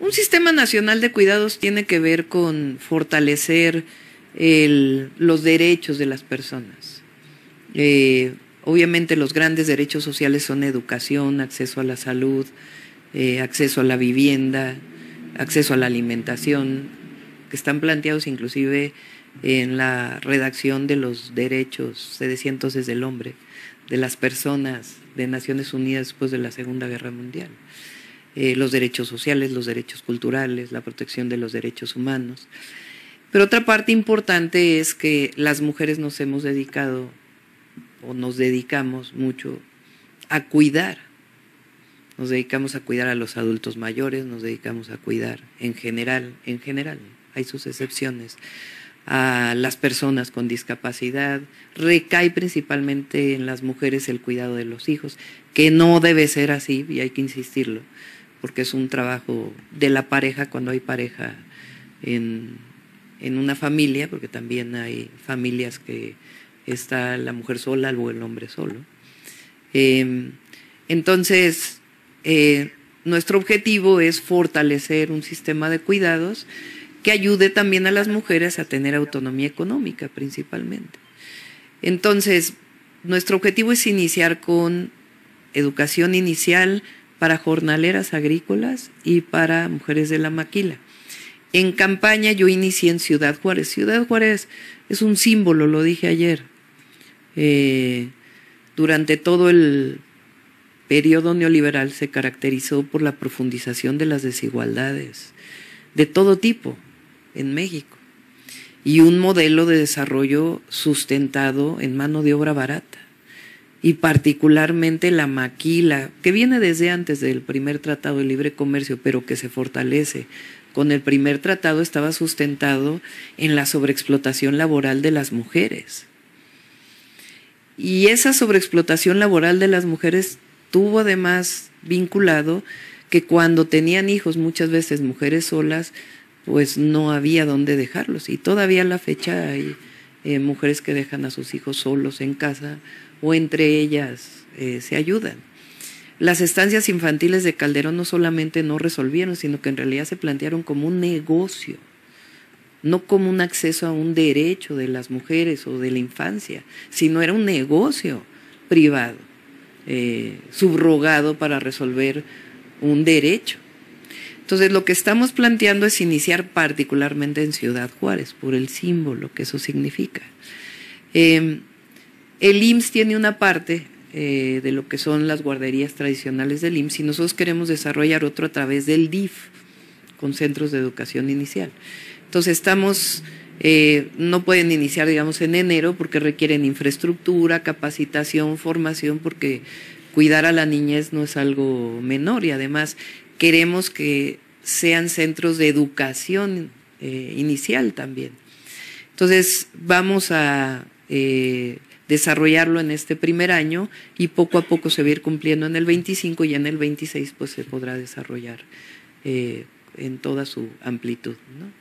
Un sistema nacional de cuidados tiene que ver con fortalecer los derechos de las personas. Eh, obviamente los grandes derechos sociales son educación, acceso a la salud, eh, acceso a la vivienda, acceso a la alimentación, que están planteados inclusive en la redacción de los derechos, sedecientos desde del hombre, de las personas de Naciones Unidas después de la Segunda Guerra Mundial. Eh, los derechos sociales, los derechos culturales, la protección de los derechos humanos. Pero otra parte importante es que las mujeres nos hemos dedicado o nos dedicamos mucho a cuidar. Nos dedicamos a cuidar a los adultos mayores, nos dedicamos a cuidar en general, en general, hay sus excepciones, a las personas con discapacidad. Recae principalmente en las mujeres el cuidado de los hijos, que no debe ser así y hay que insistirlo porque es un trabajo de la pareja cuando hay pareja en, una familia, porque también hay familias que está la mujer sola o el hombre solo. Em, entonces, eh, nuestro objetivo es fortalecer un sistema de cuidados que ayude también a las mujeres a tener autonomía económica principalmente. Entonces, nuestro objetivo es iniciar con educación inicial, para jornaleras agrícolas y para mujeres de la maquila. En campaña yo inicié en Ciudad Juárez. Ciudad Juárez es un símbolo, lo dije ayer. Eh, durante todo el periodo neoliberal se caracterizó por la profundización de las desigualdades de todo tipo en México y un modelo de desarrollo sustentado en mano de obra barata y particularmente la maquila, que viene desde antes del primer tratado de libre comercio, pero que se fortalece. Con el primer tratado estaba sustentado en la sobreexplotación laboral de las mujeres. Y esa sobreexplotación laboral de las mujeres tuvo además vinculado que cuando tenían hijos, muchas veces mujeres solas, pues no había dónde dejarlos. Y todavía la fecha hay eh, mujeres que dejan a sus hijos solos en casa o entre ellas eh, se ayudan. Las estancias infantiles de Calderón no solamente no resolvieron, sino que en realidad se plantearon como un negocio, no como un acceso a un derecho de las mujeres o de la infancia, sino era un negocio privado, eh, subrogado para resolver un derecho. Entonces, lo que estamos planteando es iniciar particularmente en Ciudad Juárez, por el símbolo que eso significa. Em, el IMSS tiene una parte eh, de lo que son las guarderías tradicionales del IMSS y nosotros queremos desarrollar otro a través del DIF, con centros de educación inicial. Entonces, estamos... Eh, no pueden iniciar, digamos, en enero porque requieren infraestructura, capacitación, formación, porque cuidar a la niñez no es algo menor y además queremos que sean centros de educación eh, inicial también. Entonces, vamos a eh, desarrollarlo en este primer año y poco a poco se va a ir cumpliendo en el 25 y en el 26 pues se podrá desarrollar eh, en toda su amplitud. ¿no?